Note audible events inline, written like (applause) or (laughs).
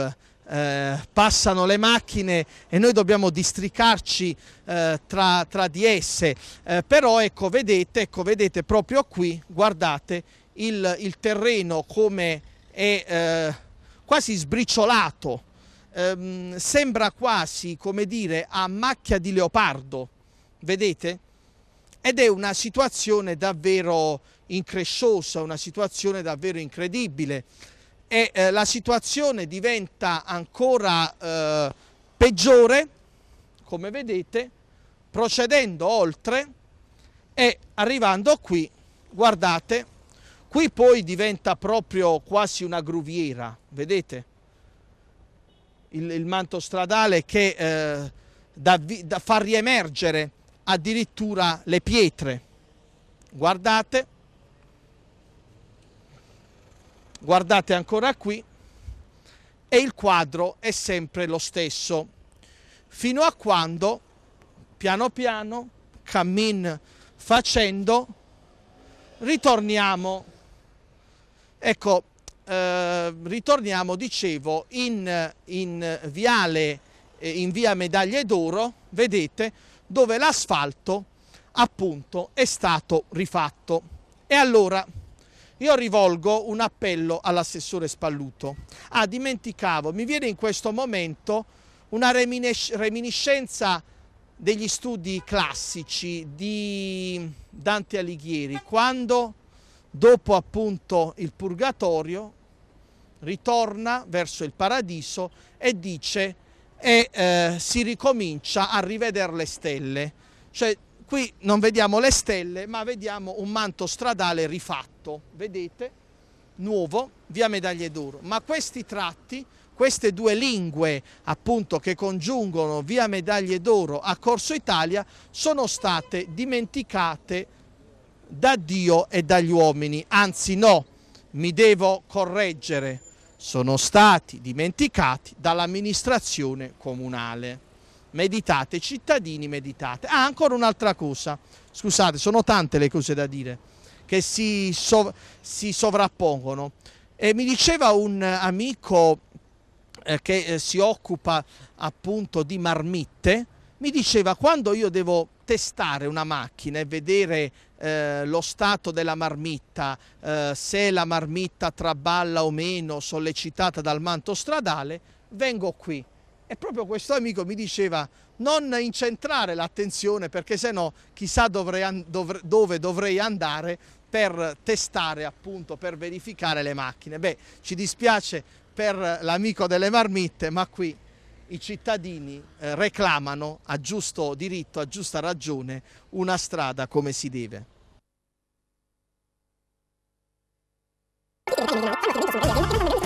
live. Eh, passano le macchine e noi dobbiamo districarci eh, tra, tra, di esse eh, però ecco vedete, ecco vedete proprio qui guardate il, il terreno come è eh, quasi sbriciolato ehm, sembra quasi come dire a macchia di leopardo vedete ed è una situazione davvero incresciosa una situazione davvero incredibile e eh, la situazione diventa ancora eh, peggiore, come vedete, procedendo oltre e arrivando qui, guardate, qui poi diventa proprio quasi una gruviera, vedete? Il, il manto stradale che eh, da, da, fa riemergere addirittura le pietre. Guardate guardate ancora qui, e il quadro è sempre lo stesso, fino a quando, piano piano, cammin facendo, ritorniamo. Ecco, eh, ritorniamo, dicevo, in, in, viale, eh, in via Medaglie d'Oro, vedete, dove l'asfalto appunto è stato rifatto. E allora io rivolgo un appello all'assessore Spalluto. Ah, dimenticavo, mi viene in questo momento una reminiscenza degli studi classici di Dante Alighieri, quando dopo appunto il purgatorio ritorna verso il paradiso e dice e eh, si ricomincia a rivedere le stelle. Cioè qui non vediamo le stelle ma vediamo un manto stradale rifatto, vedete, nuovo, via Medaglie d'Oro, ma questi tratti, queste due lingue appunto che congiungono via Medaglie d'Oro a Corso Italia sono state dimenticate da Dio e dagli uomini, anzi no, mi devo correggere, sono stati dimenticati dall'amministrazione comunale meditate, cittadini meditate. Ah, ancora un'altra cosa, scusate, sono tante le cose da dire che si, sov si sovrappongono. E mi diceva un amico eh, che eh, si occupa appunto di marmitte, mi diceva quando io devo testare una macchina e vedere eh, lo stato della marmitta, eh, se la marmitta traballa o meno sollecitata dal manto stradale, vengo qui e proprio questo amico mi diceva non incentrare l'attenzione perché sennò chissà dovrei, dov dove dovrei andare per testare appunto, per verificare le macchine. Beh, ci dispiace per l'amico delle marmitte, ma qui i cittadini eh, reclamano a giusto diritto, a giusta ragione, una strada come si deve. (laughs)